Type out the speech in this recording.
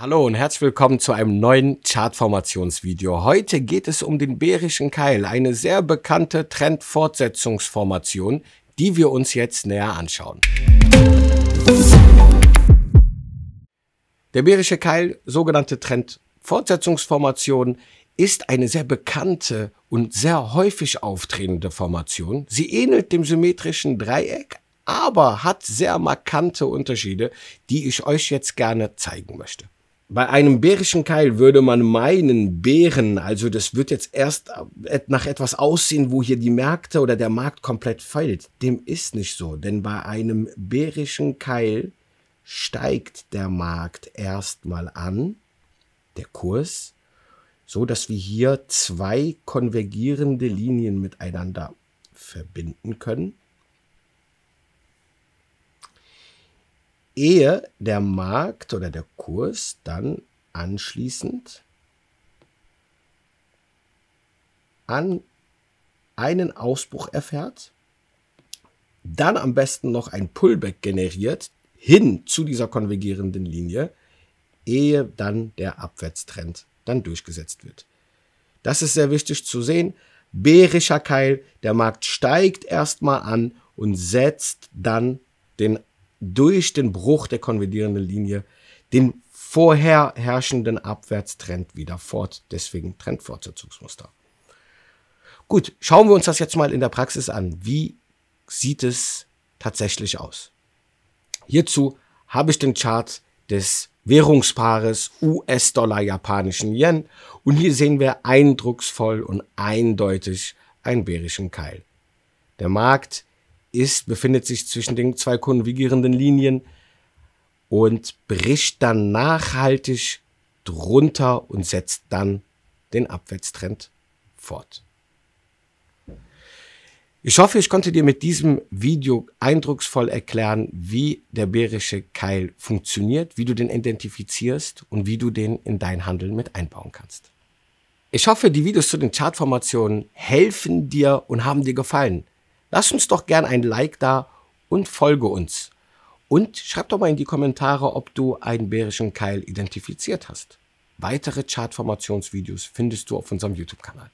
Hallo und herzlich willkommen zu einem neuen Chartformationsvideo. Heute geht es um den bärischen Keil, eine sehr bekannte Trendfortsetzungsformation, die wir uns jetzt näher anschauen. Der bärische Keil, sogenannte Trendfortsetzungsformation, ist eine sehr bekannte und sehr häufig auftretende Formation. Sie ähnelt dem symmetrischen Dreieck, aber hat sehr markante Unterschiede, die ich euch jetzt gerne zeigen möchte. Bei einem bärischen Keil würde man meinen, Bären, also das wird jetzt erst nach etwas aussehen, wo hier die Märkte oder der Markt komplett fällt. Dem ist nicht so, denn bei einem bärischen Keil steigt der Markt erstmal an, der Kurs, so dass wir hier zwei konvergierende Linien miteinander verbinden können. ehe der Markt oder der Kurs dann anschließend an einen Ausbruch erfährt, dann am besten noch ein Pullback generiert hin zu dieser konvergierenden Linie, ehe dann der Abwärtstrend dann durchgesetzt wird. Das ist sehr wichtig zu sehen. Bärischer Keil, der Markt steigt erstmal an und setzt dann den durch den Bruch der konvergierenden Linie den vorher herrschenden Abwärtstrend wieder fort. Deswegen Trendfortsetzungsmuster. Gut, schauen wir uns das jetzt mal in der Praxis an. Wie sieht es tatsächlich aus? Hierzu habe ich den Chart des Währungspaares US-Dollar japanischen Yen und hier sehen wir eindrucksvoll und eindeutig einen bärischen Keil. Der Markt ist, befindet sich zwischen den zwei konvigierenden Linien und bricht dann nachhaltig drunter und setzt dann den Abwärtstrend fort. Ich hoffe, ich konnte dir mit diesem Video eindrucksvoll erklären, wie der bärische Keil funktioniert, wie du den identifizierst und wie du den in dein Handeln mit einbauen kannst. Ich hoffe, die Videos zu den Chartformationen helfen dir und haben dir gefallen. Lass uns doch gern ein Like da und folge uns. Und schreib doch mal in die Kommentare, ob du einen bärischen Keil identifiziert hast. Weitere Chartformationsvideos findest du auf unserem YouTube-Kanal.